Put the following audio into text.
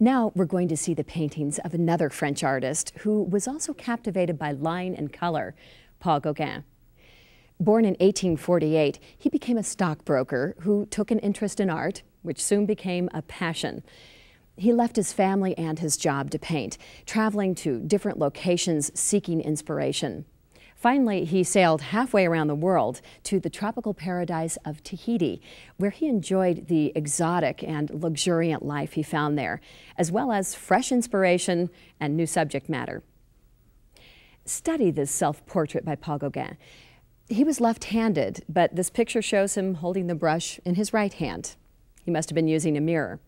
Now we're going to see the paintings of another French artist who was also captivated by line and color, Paul Gauguin. Born in 1848, he became a stockbroker who took an interest in art, which soon became a passion. He left his family and his job to paint, traveling to different locations seeking inspiration. Finally, he sailed halfway around the world to the tropical paradise of Tahiti, where he enjoyed the exotic and luxuriant life he found there, as well as fresh inspiration and new subject matter. Study this self-portrait by Paul Gauguin. He was left-handed, but this picture shows him holding the brush in his right hand. He must have been using a mirror.